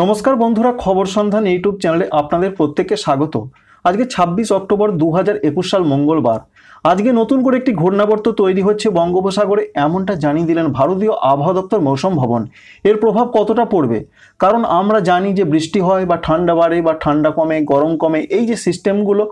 নমস্কার বন্ধুরা খবর সন্ধান ইউটিউব চ্যানেলে আপনাদের প্রত্যেককে স্বাগত আজকে ২৬ অক্টোবর দু সাল মঙ্গলবার আজকে নতুন করে একটি ঘূর্ণাবর্ত তৈরি হচ্ছে বঙ্গোপসাগরে এমনটা জানিয়ে দিলেন ভারতীয় আবহাওয়া দপ্তর মৌসুম ভবন এর প্রভাব কতটা পড়বে কারণ আমরা জানি যে বৃষ্টি হয় বা ঠান্ডা বাড়ে বা ঠান্ডা কমে গরম কমে এই যে সিস্টেমগুলো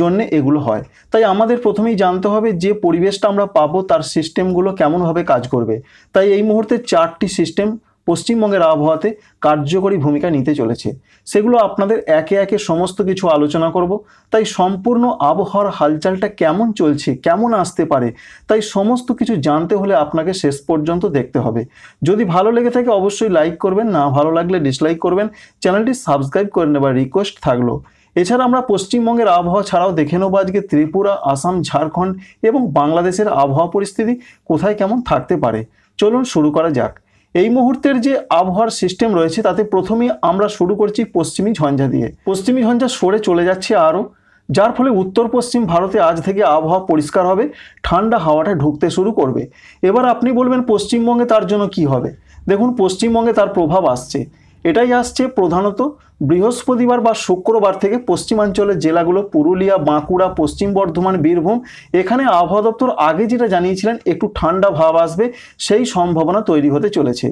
জন্য এগুলো হয় তাই আমাদের প্রথমেই জানতে হবে যে পরিবেশটা আমরা পাবো তার সিস্টেমগুলো কেমনভাবে কাজ করবে তাই এই মুহূর্তে চারটি সিস্টেম পশ্চিমবঙ্গের আবহাওয়াতে কার্যকরী ভূমিকা নিতে চলেছে সেগুলো আপনাদের একে একে সমস্ত কিছু আলোচনা করব তাই সম্পূর্ণ আবহাওয়ার হালচালটা কেমন চলছে কেমন আসতে পারে তাই সমস্ত কিছু জানতে হলে আপনাকে শেষ পর্যন্ত দেখতে হবে যদি ভালো লেগে থাকে অবশ্যই লাইক করবেন না ভালো লাগলে ডিসলাইক করবেন চ্যানেলটি সাবস্ক্রাইব করে নেবার রিকোয়েস্ট থাকলো এছাড়া আমরা পশ্চিমবঙ্গের আবহাওয়া ছাড়াও দেখে নেবো আজকে ত্রিপুরা আসাম ঝাড়খণ্ড এবং বাংলাদেশের আবহাওয়া পরিস্থিতি কোথায় কেমন থাকতে পারে চলুন শুরু করা যাক এই মুহূর্তের যে আবহাওয়ার সিস্টেম রয়েছে তাতে প্রথমেই আমরা শুরু করছি পশ্চিমী ঝঞ্ঝা দিয়ে পশ্চিমী ঝঞ্ঝা সরে চলে যাচ্ছে আরও যার ফলে উত্তর পশ্চিম ভারতে আজ থেকে আবহাওয়া পরিষ্কার হবে ঠান্ডা হাওয়াটা ঢুকতে শুরু করবে এবার আপনি বলবেন পশ্চিমবঙ্গে তার জন্য কি হবে দেখুন পশ্চিমবঙ্গে তার প্রভাব আসছে এটাই আসছে প্রধানত বৃহস্পতিবার বা শুক্রবার থেকে পশ্চিমাঞ্চলের জেলাগুলো পুরুলিয়া বাঁকুড়া পশ্চিম বর্ধমান বীরভূম এখানে আবহাওয়া দপ্তর আগে যেটা জানিয়েছিলেন একটু ঠান্ডা ভাব আসবে সেই সম্ভাবনা তৈরি হতে চলেছে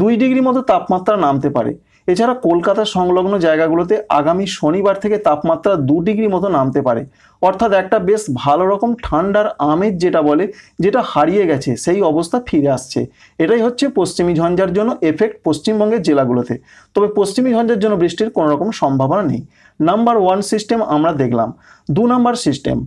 দুই ডিগ্রি মতো তাপমাত্রা নামতে পারে এছাড়া কলকাতা সংলগ্ন জায়গাগুলোতে আগামী শনিবার থেকে তাপমাত্রা দু ডিগ্রি মতো নামতে পারে অর্থাৎ একটা বেশ ভালো রকম ঠান্ডার আমেজ যেটা বলে যেটা হারিয়ে গেছে সেই অবস্থা ফিরে আসছে এটাই হচ্ছে পশ্চিমী ঝঞ্ঝার জন্য এফেক্ট পশ্চিমবঙ্গের জেলাগুলোতে তবে পশ্চিমী ঝঞ্ঝার জন্য বৃষ্টির কোনো রকম সম্ভাবনা নেই নাম্বার ওয়ান সিস্টেম আমরা দেখলাম দু নাম্বার সিস্টেম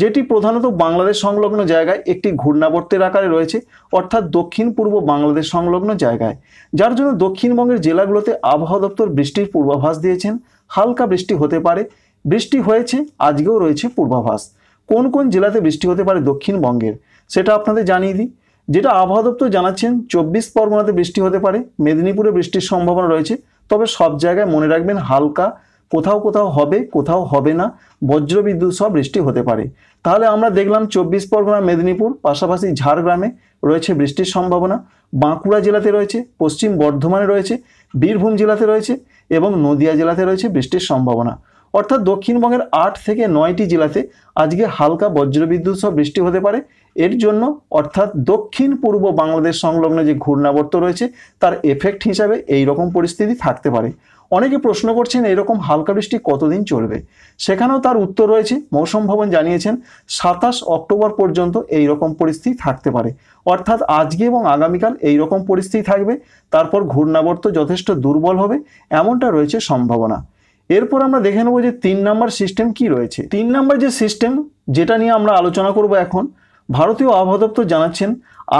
যেটি প্রধানত বাংলাদেশ সংলগ্ন জায়গায় একটি ঘূর্ণাবর্তের আকারে রয়েছে অর্থাৎ দক্ষিণ পূর্ব বাংলাদেশ সংলগ্ন জায়গায় যার জন্য দক্ষিণবঙ্গের জেলাগুলোতে আবহাওয়া দপ্তর বৃষ্টির পূর্বাভাস দিয়েছেন হালকা বৃষ্টি হতে পারে বৃষ্টি হয়েছে আজকেও রয়েছে পূর্বাভাস কোন কোন জেলাতে বৃষ্টি হতে পারে দক্ষিণবঙ্গের সেটা আপনাদের জানিয়ে দিই যেটা আবহাওয়া দপ্তর জানাচ্ছেন চব্বিশ পরগনাতে বৃষ্টি হতে পারে মেদিনীপুরে বৃষ্টির সম্ভাবনা রয়েছে তবে সব জায়গায় মনে রাখবেন হালকা কোথাও কোথাও হবে কোথাও হবে না বজ্রবিদ্যুৎ সহ বৃষ্টি হতে পারে তাহলে আমরা দেখলাম চব্বিশ পরগনা মেদিনীপুর পাশাপাশি ঝাড়গ্রামে রয়েছে বৃষ্টির সম্ভাবনা বাঁকুড়া জেলাতে রয়েছে পশ্চিম বর্ধমানে রয়েছে বীরভূম জেলাতে রয়েছে এবং নদিয়া জেলাতে রয়েছে বৃষ্টির সম্ভাবনা অর্থাৎ দক্ষিণবঙ্গের আট থেকে নয়টি জেলাতে আজকে হালকা বজ্রবিদ্যুৎ সহ বৃষ্টি হতে পারে এর জন্য অর্থাৎ দক্ষিণ পূর্ব বাংলাদেশ সংলগ্ন যে ঘূর্ণাবর্ত রয়েছে তার এফেক্ট হিসাবে এই রকম পরিস্থিতি থাকতে পারে অনেকে প্রশ্ন করছেন এরকম হালকা বৃষ্টি কতদিন চলবে সেখানেও তার উত্তর রয়েছে মৌসুম ভবন জানিয়েছেন সাতাশ অক্টোবর পর্যন্ত এই রকম পরিস্থিতি থাকতে পারে অর্থাৎ আজকে এবং আগামীকাল এই রকম পরিস্থিতি থাকবে তারপর ঘূর্ণাবর্ত যথেষ্ট দুর্বল হবে এমনটা রয়েছে সম্ভাবনা এরপর আমরা দেখে নেব যে তিন নাম্বার সিস্টেম কি রয়েছে তিন নাম্বার যে সিস্টেম যেটা নিয়ে আমরা আলোচনা করব এখন ভারতীয় আবহাওয়া দপ্তর জানাচ্ছেন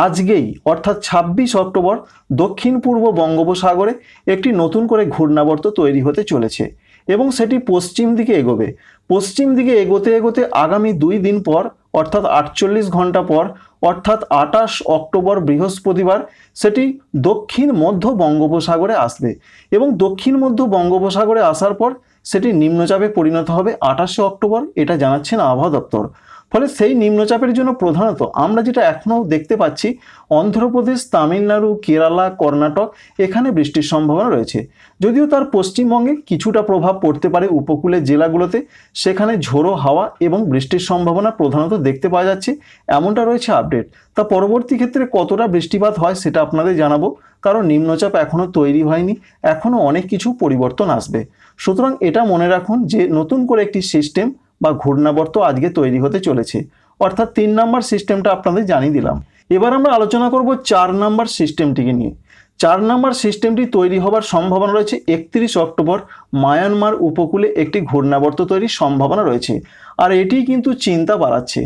আজকেই অর্থাৎ ছাব্বিশ অক্টোবর দক্ষিণ পূর্ব বঙ্গোপসাগরে একটি নতুন করে ঘূর্ণাবর্ত তৈরি হতে চলেছে এবং সেটি পশ্চিম দিকে এগোবে পশ্চিম দিকে এগোতে এগোতে আগামী দুই দিন পর অর্থাৎ আটচল্লিশ ঘন্টা পর অর্থাৎ আটাশ অক্টোবর বৃহস্পতিবার সেটি দক্ষিণ মধ্য বঙ্গোপসাগরে আসবে এবং দক্ষিণ মধ্য বঙ্গোপসাগরে আসার পর সেটি নিম্নচাপে পরিণত হবে আটাশে অক্টোবর এটা জানাচ্ছেন আবহাওয়া দপ্তর ফলে সেই নিম্নচাপের জন্য প্রধানত আমরা যেটা এখনও দেখতে পাচ্ছি অন্ধ্রপ্রদেশ তামিলনাড়ু কেরালা কর্ণাটক এখানে বৃষ্টির সম্ভাবনা রয়েছে যদিও তার পশ্চিমবঙ্গে কিছুটা প্রভাব পড়তে পারে উপকূলের জেলাগুলোতে সেখানে ঝোড়ো হাওয়া এবং বৃষ্টির সম্ভাবনা প্রধানত দেখতে পাওয়া যাচ্ছে এমনটা রয়েছে আপডেট তা পরবর্তী ক্ষেত্রে কতটা বৃষ্টিপাত হয় সেটা আপনাদের জানাবো কারণ নিম্নচাপ এখনও তৈরি হয়নি এখনও অনেক কিছু পরিবর্তন আসবে সুতরাং এটা মনে রাখুন যে নতুন করে একটি সিস্টেম বা ঘূর্ণাবর্ত আজকে তৈরি হতে চলেছে অর্থাৎ তিন নাম্বার সিস্টেমটা আপনাদের জানিয়ে দিলাম এবার আমরা আলোচনা করব চার নাম্বার সিস্টেমটিকে নিয়ে চার নম্বর সিস্টেমটি তৈরি হবার সম্ভাবনা রয়েছে একত্রিশ অক্টোবর মায়ানমার উপকূলে একটি ঘূর্ণাবর্ত তৈরির সম্ভাবনা রয়েছে আর এটি কিন্তু চিন্তা বাড়াচ্ছে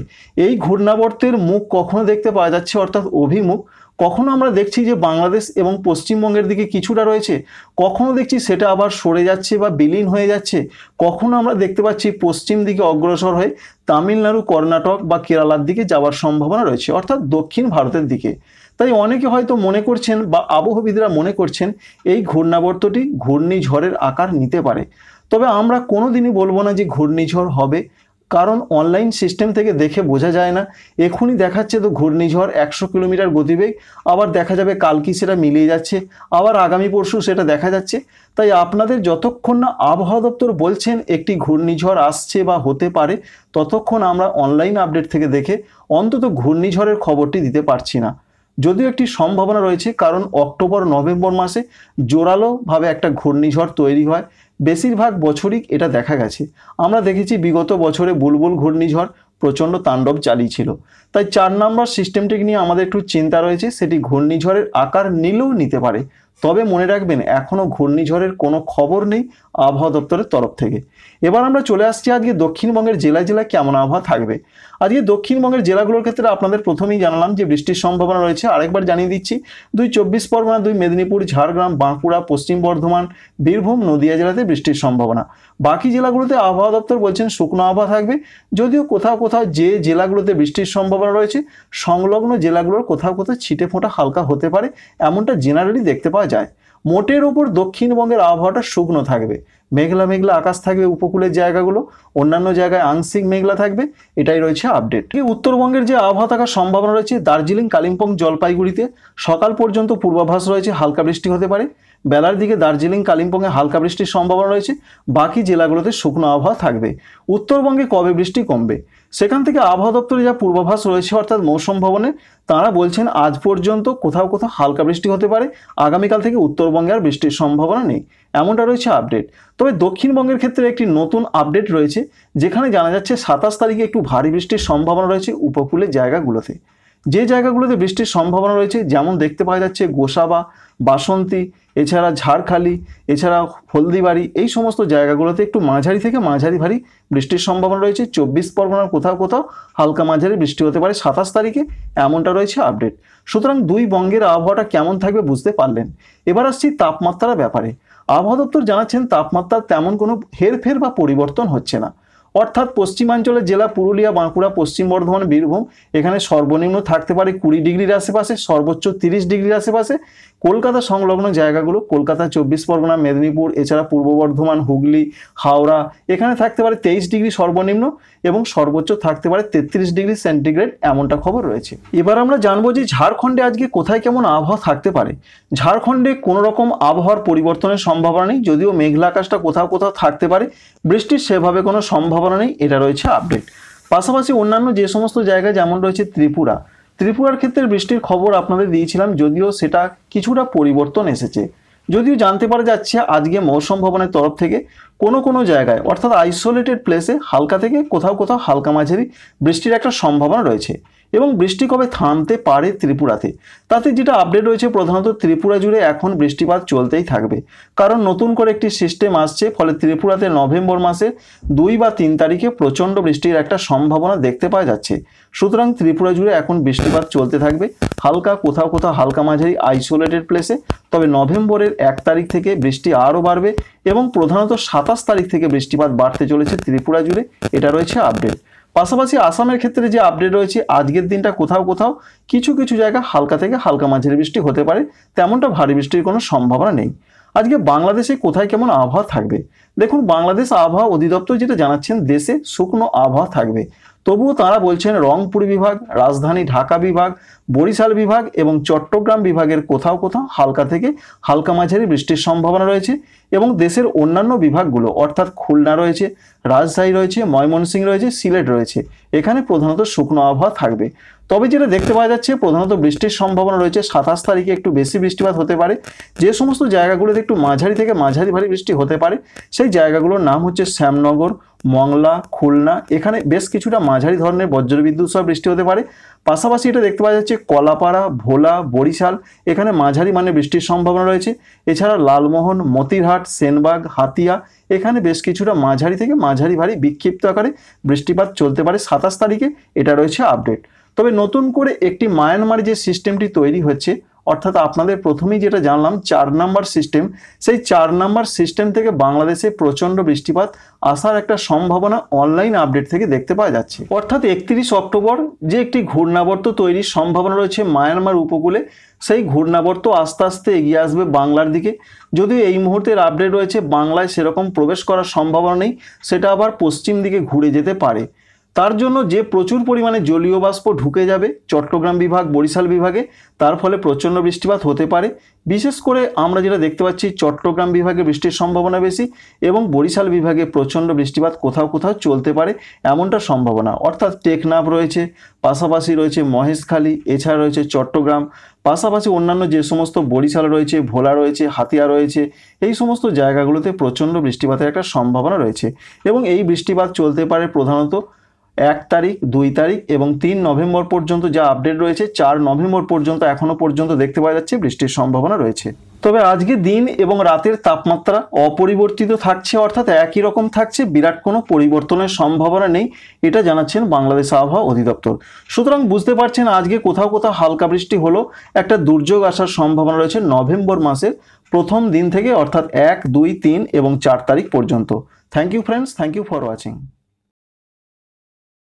এই ঘূর্ণাবর্তের মুখ কখনো দেখতে পাওয়া যাচ্ছে অর্থাৎ অভিমুখ কখনো আমরা দেখছি যে বাংলাদেশ এবং পশ্চিমবঙ্গের দিকে কিছুটা রয়েছে কখনো দেখছি সেটা আবার সরে যাচ্ছে বা বিলীন হয়ে যাচ্ছে কখনো আমরা দেখতে পাচ্ছি পশ্চিম দিকে অগ্রসর হয়ে তামিলনাড়ু কর্ণাটক বা কেরালার দিকে যাওয়ার সম্ভাবনা রয়েছে অর্থাৎ দক্ষিণ ভারতের দিকে তাই অনেকে হয়তো মনে করছেন বা আবহবিদরা মনে করছেন এই ঘূর্ণাবর্তটি ঘূর্ণিঝড়ের আকার নিতে পারে তবে আমরা কোনো দিনই বলবো না যে ঘূর্ণিঝড় হবে কারণ অনলাইন সিস্টেম থেকে দেখে বোঝা যায় না এখনই দেখাচ্ছে তো ঘূর্ণিঝড় একশো কিলোমিটার গতিবেগ আবার দেখা যাবে কালকি সেটা মিলিয়ে যাচ্ছে আবার আগামী পরশু সেটা দেখা যাচ্ছে তাই আপনাদের যতক্ষণ না আবহাওয়া দপ্তর বলছেন একটি ঘূর্ণিঝড় আসছে বা হতে পারে ততক্ষণ আমরা অনলাইন আপডেট থেকে দেখে অন্তত ঘূর্ণিঝড়ের খবরটি দিতে পারছি না যদিও একটি সম্ভাবনা রয়েছে কারণ অক্টোবর নভেম্বর মাসে জোরালোভাবে একটা ঘূর্ণিঝড় তৈরি হয় বেশিরভাগ বছরই এটা দেখা গেছে আমরা দেখেছি বিগত বছরে বুলবুল ঘূর্ণিঝড় প্রচণ্ড তাণ্ডব চালিয়েছিল তাই চার নম্বর সিস্টেমটিকে নিয়ে আমাদের একটু চিন্তা রয়েছে সেটি ঘূর্ণিঝড়ের আকার নিলেও নিতে পারে তবে মনে রাখবেন এখনও ঘূর্ণিঝড়ের কোনো খবর নেই আবহাওয়া দপ্তরের তরফ থেকে এবার আমরা চলে আসছি আজকে দক্ষিণবঙ্গের জেলায় জেলায় কেমন আবহাওয়া থাকবে আজকে দক্ষিণবঙ্গের জেলাগুলোর ক্ষেত্রে আপনাদের প্রথমেই জানালাম যে বৃষ্টির সম্ভাবনা রয়েছে আরেকবার জানিয়ে দিচ্ছি দুই চব্বিশ পরগনা দুই মেদিনীপুর ঝাড়গ্রাম বাঁকুড়া পশ্চিম বর্ধমান বীরভূম নদিয়া জেলাতে বৃষ্টির সম্ভাবনা বাকি জেলাগুলোতে আবহাওয়া দপ্তর বলছেন শুকনো আবহাওয়া থাকবে যদিও কোথাও কোথাও যে জেলাগুলোতে বৃষ্টির সম্ভাবনা রয়েছে সংলগ্ন জেলাগুলোর কোথাও কোথাও ছিটে ফোঁটা হালকা হতে পারে এমনটা জেনারেলি দেখতে পাওয়া যায় মোটের ওপর দক্ষিণবঙ্গের আবহাওয়াটা শুকনো থাকবে মেঘলা মেঘলা আকাশ থাকবে উপকূলের জায়গাগুলো অন্যান্য জায়গায় আংশিক মেঘলা থাকবে এটাই রয়েছে আপডেট উত্তরবঙ্গের যে আবহাওয়া থাকার সম্ভাবনা রয়েছে দার্জিলিং কালিম্পং জলপাইগুড়িতে সকাল পর্যন্ত পূর্বাভাস রয়েছে হালকা বৃষ্টি হতে পারে বেলার দিকে দার্জিলিং কালিম্পংয়ে হালকা বৃষ্টির সম্ভাবনা রয়েছে বাকি জেলাগুলোতে শুকনো আবহাওয়া থাকবে উত্তরবঙ্গে কবে বৃষ্টি কমবে সেখান থেকে আবহাওয়া দপ্তরে যা পূর্বাভাস রয়েছে অর্থাৎ মৌসুম ভবনে তারা বলছেন আজ পর্যন্ত কোথাও কোথাও হালকা বৃষ্টি হতে পারে আগামীকাল থেকে উত্তরবঙ্গে আর বৃষ্টির সম্ভাবনা নেই এমনটা রয়েছে আপডেট তবে দক্ষিণবঙ্গের ক্ষেত্রে একটি নতুন আপডেট রয়েছে যেখানে জানা যাচ্ছে সাতাশ তারিখে একটু ভারী বৃষ্টির সম্ভাবনা রয়েছে উপকূলের জায়গাগুলোতে যে জায়গাগুলোতে বৃষ্টির সম্ভাবনা রয়েছে যেমন দেখতে পাওয়া যাচ্ছে গোসাবা বাসন্তী এছাড়া ঝাড়খালি এছাড়া হলদিবাড়ি এই সমস্ত জায়গাগুলোতে একটু মাঝারি থেকে মাঝারি ভারী বৃষ্টির সম্ভাবনা রয়েছে চব্বিশ পরগনার কোথাও কোথাও হালকা মাঝারি বৃষ্টি হতে পারে সাতাশ তারিখে এমনটা রয়েছে আপডেট সুতরাং দুই বঙ্গের আবহাওয়াটা কেমন থাকবে বুঝতে পারলেন এবার আসছি তাপমাত্রার ব্যাপারে আবহাওয়া দপ্তর জানাচ্ছেন তাপমাত্রার তেমন কোনো হেরফের বা পরিবর্তন হচ্ছে না অর্থাৎ পশ্চিমাঞ্চলের জেলা পুরুলিয়া বাঁকুড়া পশ্চিম বর্ধমান বীরভূম এখানে সর্বনিম্ন থাকতে পারে কুড়ি ডিগ্রির আশেপাশে সর্বোচ্চ তিরিশ ডিগ্রির আশেপাশে কলকাতা সংলগ্ন জায়গাগুলো কলকাতা চব্বিশ পরগনা মেদিনীপুর এছাড়া পূর্ব বর্ধমান হুগলি হাওড়া এখানে থাকতে পারে তেইশ ডিগ্রি সর্বনিম্ন এবং সর্বোচ্চ থাকতে পারে তেত্রিশ ডিগ্রি সেন্টিগ্রেড এমনটা খবর রয়েছে এবার আমরা জানবো যে ঝাড়খণ্ডে আজকে কোথায় কেমন আবহাওয়া থাকতে পারে ঝাড়খণ্ডে কোনো রকম আবহাওয়ার পরিবর্তনের সম্ভাবনা নেই যদিও মেঘলা আকাশটা কোথাও কোথাও থাকতে পারে বৃষ্টির সেভাবে কোনো সম্ভাবনা করা নেই এটা রয়েছে আপডেট পাশাপাশি অন্যান্য যে সমস্ত জায়গায় যেমন রয়েছে ত্রিপুরা ত্রিপুরার ক্ষেত্রে বৃষ্টির খবর আপনাদের দিয়েছিলাম যদিও সেটা কিছুটা পরিবর্তন এসেছে যদিও জানতে পারা যাচ্ছে আজকে মৌসম ভবনের তরফ থেকে কোনো কোনো জায়গায় অর্থাৎ আইসোলেটেড প্লেসে হালকা থেকে কোথাও কোথাও হালকা মাঝারি বৃষ্টির একটা সম্ভাবনা রয়েছে এবং বৃষ্টি কবে থামতে পারে ত্রিপুরাতে তাতে যেটা আপডেট রয়েছে প্রধানত ত্রিপুরা জুড়ে এখন বৃষ্টিপাত চলতেই থাকবে কারণ নতুন করে একটি সিস্টেম আসছে ফলে ত্রিপুরাতে নভেম্বর মাসের দুই বা তিন তারিখে প্রচণ্ড বৃষ্টির একটা সম্ভাবনা দেখতে পাওয়া যাচ্ছে সুতরাং ত্রিপুরা জুড়ে এখন বৃষ্টিপাত চলতে থাকবে হালকা কোথাও কোথাও হালকা মাঝারি আইসোলেটেড প্লেসে তবে নভেম্বরের এক তারিখ থেকে বৃষ্টি আরও বাড়বে এবং প্রধানত সাতাশ তারিখ থেকে বৃষ্টিপাত বাড়তে চলেছে ত্রিপুরা জুড়ে এটা রয়েছে আপডেট পাশাপাশি আসামের ক্ষেত্রে যে আপডেট রয়েছে আজকের দিনটা কোথাও কোথাও কিছু কিছু জায়গা হালকা থেকে হালকা মাঝের বৃষ্টি হতে পারে তেমনটা ভারী বৃষ্টির কোনো সম্ভাবনা নেই আজকে বাংলাদেশে কোথায় কেমন আবহাওয়া থাকবে দেখুন বাংলাদেশ আবহাওয়া অধিদপ্তর যেটা জানাচ্ছেন দেশে শুকনো আবহাওয়া থাকবে তবুও তারা বলছেন রংপুর বিভাগ রাজধানী ঢাকা বিভাগ বরিশাল বিভাগ এবং চট্টগ্রাম বিভাগের কোথাও কোথাও হালকা থেকে হালকা মাঝারি বৃষ্টির সম্ভাবনা রয়েছে এবং দেশের অন্যান্য বিভাগগুলো অর্থাৎ খুলনা রয়েছে রাজশাহী রয়েছে ময়মনসিং রয়েছে সিলেট রয়েছে এখানে প্রধানত শুকনো আবহাওয়া থাকবে তবে যেটা দেখতে পাওয়া যাচ্ছে প্রধানত বৃষ্টির সম্ভাবনা রয়েছে সাতাশ তারিখে একটু বেশি বৃষ্টিপাত হতে পারে যে সমস্ত জায়গাগুলোতে একটু মাঝারি থেকে মাঝারি ভারী বৃষ্টি হতে পারে সেই জায়গাগুলোর নাম হচ্ছে শ্যামনগর মংলা খুলনা এখানে বেশ কিছুটা মাঝারি ধরনের বজ্রবিদ্যুৎ সহ বৃষ্টি হতে পারে পাশাপাশি এটা দেখতে পাওয়া যাচ্ছে কলাপাড়া ভোলা বরিশাল এখানে মাঝারি মানে বৃষ্টির সম্ভাবনা রয়েছে এছাড়া লালমোহন মতিরহাট সেনবাগ হাতিয়া এখানে বেশ কিছুটা মাঝারি থেকে মাঝারি ভারী বিক্ষিপ্ত আকারে বৃষ্টিপাত চলতে পারে সাতাশ তারিখে এটা রয়েছে আপডেট তবে নতুন করে একটি মায়ানমার যে সিস্টেমটি তৈরি হচ্ছে অর্থাৎ আপনাদের প্রথমেই যেটা জানলাম চার নাম্বার সিস্টেম সেই চার নাম্বার সিস্টেম থেকে বাংলাদেশে প্রচণ্ড বৃষ্টিপাত আসার একটা সম্ভাবনা অনলাইন আপডেট থেকে দেখতে পাওয়া যাচ্ছে অর্থাৎ একত্রিশ অক্টোবর যে একটি ঘূর্ণাবর্ত তৈরির সম্ভাবনা রয়েছে মায়ানমার উপকূলে সেই ঘূর্ণাবর্ত আস্তে আস্তে এগিয়ে আসবে বাংলার দিকে যদিও এই মুহূর্তের আপডেট রয়েছে বাংলায় সেরকম প্রবেশ করার সম্ভাবনা নেই সেটা আবার পশ্চিম দিকে ঘুরে যেতে পারে তার জন্য যে প্রচুর পরিমাণে জলীয় বাষ্প ঢুকে যাবে চট্টগ্রাম বিভাগ বরিশাল বিভাগে তার ফলে প্রচণ্ড বৃষ্টিপাত হতে পারে বিশেষ করে আমরা যেটা দেখতে পাচ্ছি চট্টগ্রাম বিভাগে বৃষ্টির সম্ভাবনা বেশি এবং বরিশাল বিভাগে প্রচণ্ড বৃষ্টিপাত কোথাও কোথাও চলতে পারে এমনটা সম্ভাবনা অর্থাৎ টেকনাফ রয়েছে পাশাপাশি রয়েছে মহেশখালী এছাড়া রয়েছে চট্টগ্রাম পাশাপাশি অন্যান্য যে সমস্ত বরিশাল রয়েছে ভোলা রয়েছে হাতিয়া রয়েছে এই সমস্ত জায়গাগুলোতে প্রচণ্ড বৃষ্টিপাতের একটা সম্ভাবনা রয়েছে এবং এই বৃষ্টিপাত চলতে পারে প্রধানত এক তারিখ দুই তারিখ এবং তিন নভেম্বর পর্যন্ত যা আপডেট রয়েছে চার নভেম্বর পর্যন্ত এখনও পর্যন্ত দেখতে পাওয়া যাচ্ছে বৃষ্টির সম্ভাবনা রয়েছে তবে আজকে দিন এবং রাতের তাপমাত্রা অপরিবর্তিত থাকছে অর্থাৎ একই রকম থাকছে বিরাট কোনো পরিবর্তনের সম্ভাবনা নেই এটা জানাচ্ছেন বাংলাদেশ আবহাওয়া অধিদপ্তর সুতরাং বুঝতে পারছেন আজকে কোথাও কোথাও হালকা বৃষ্টি হলো একটা দুর্যোগ আসার সম্ভাবনা রয়েছে নভেম্বর মাসের প্রথম দিন থেকে অর্থাৎ এক দুই তিন এবং চার তারিখ পর্যন্ত thank you friends thank you for watching